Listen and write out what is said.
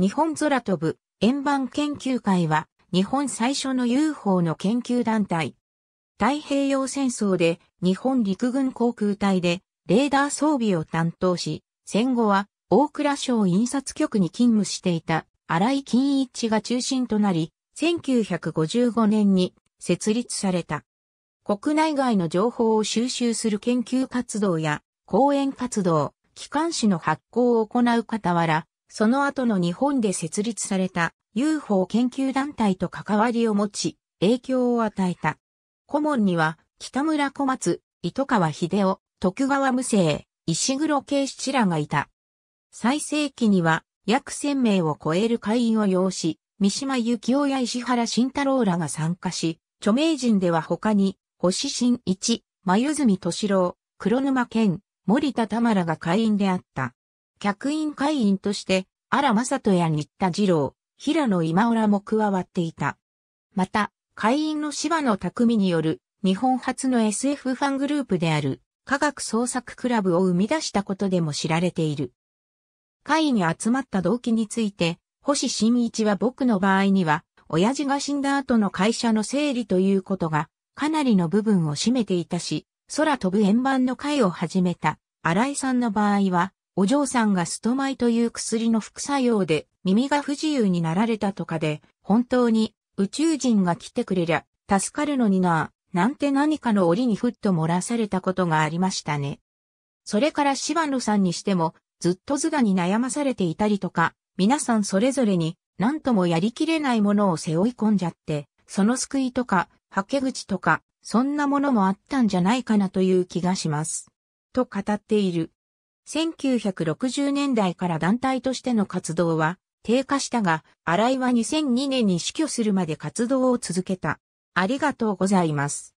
日本空飛ぶ円盤研究会は日本最初の UFO の研究団体。太平洋戦争で日本陸軍航空隊でレーダー装備を担当し、戦後は大倉省印刷局に勤務していた荒井金一が中心となり、1955年に設立された。国内外の情報を収集する研究活動や講演活動、機関紙の発行を行う傍ら、その後の日本で設立された UFO 研究団体と関わりを持ち、影響を与えた。顧問には、北村小松、糸川秀夫、徳川無生、石黒慶七らがいた。最盛期には、約千名を超える会員を要し、三島幸紀夫や石原慎太郎らが参加し、著名人では他に、星新一、真由住敏郎、黒沼健、森田玉らが会員であった。客員会員として、荒正人や新田二郎、平野今浦も加わっていた。また、会員の柴野匠による日本初の SF ファングループである科学創作クラブを生み出したことでも知られている。会に集まった動機について、星新一は僕の場合には、親父が死んだ後の会社の整理ということが、かなりの部分を占めていたし、空飛ぶ円盤の会を始めた、荒井さんの場合は、お嬢さんがストマイという薬の副作用で耳が不自由になられたとかで、本当に宇宙人が来てくれりゃ助かるのになぁ、なんて何かの折にふっと漏らされたことがありましたね。それから芝野さんにしても、ずっと図画に悩まされていたりとか、皆さんそれぞれに何ともやりきれないものを背負い込んじゃって、その救いとか、はけ口とか、そんなものもあったんじゃないかなという気がします。と語っている。1960年代から団体としての活動は低下したが、新井は2002年に死去するまで活動を続けた。ありがとうございます。